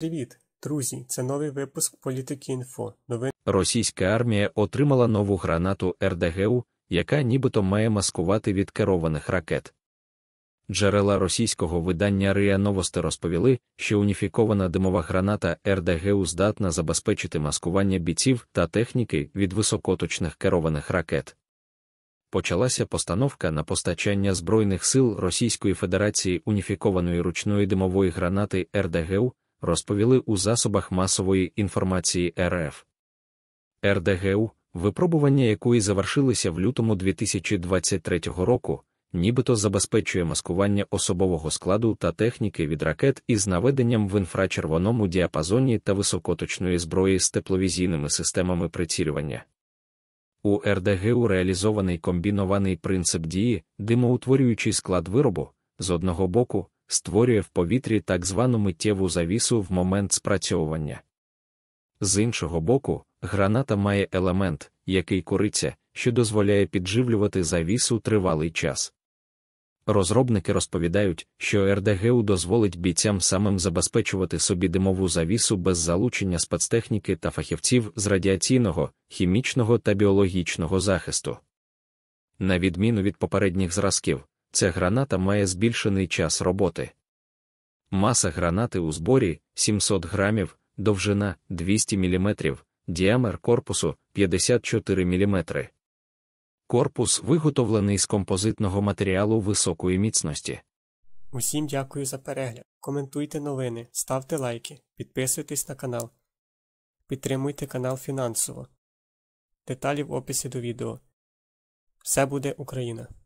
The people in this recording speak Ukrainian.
Привіт, друзі! Це новий випуск політики. Інфо. Новин російська армія отримала нову гранату РДГУ, яка нібито має маскувати від керованих ракет. Джерела російського видання РИА Новости розповіли, що уніфікована димова граната РДГУ здатна забезпечити маскування бійців та техніки від високоточних керованих ракет. Почалася постановка на постачання Збройних сил Російської Федерації уніфікованої ручної димової гранати РДГУ розповіли у засобах масової інформації РФ. РДГУ, випробування якої завершилися в лютому 2023 року, нібито забезпечує маскування особового складу та техніки від ракет із наведенням в інфрачервоному діапазоні та високоточної зброї з тепловізійними системами прицілювання. У РДГУ реалізований комбінований принцип дії, димоутворюючий склад виробу з одного боку створює в повітрі так звану миттєву завісу в момент спрацьовування. З іншого боку, граната має елемент, який куриться, що дозволяє підживлювати завісу тривалий час. Розробники розповідають, що РДГУ дозволить бійцям самим забезпечувати собі димову завісу без залучення спецтехніки та фахівців з радіаційного, хімічного та біологічного захисту. На відміну від попередніх зразків, Ця граната має збільшений час роботи. Маса гранати у зборі 700 грамів, довжина 200 мм, діаметр корпусу 54 мм. Корпус виготовлений з композитного матеріалу високої міцності. Усім дякую за перегляд. Коментуйте новини, ставте лайки, підписуйтесь на канал. Підтримуйте канал фінансово. Деталі в описі до відео. Все буде Україна!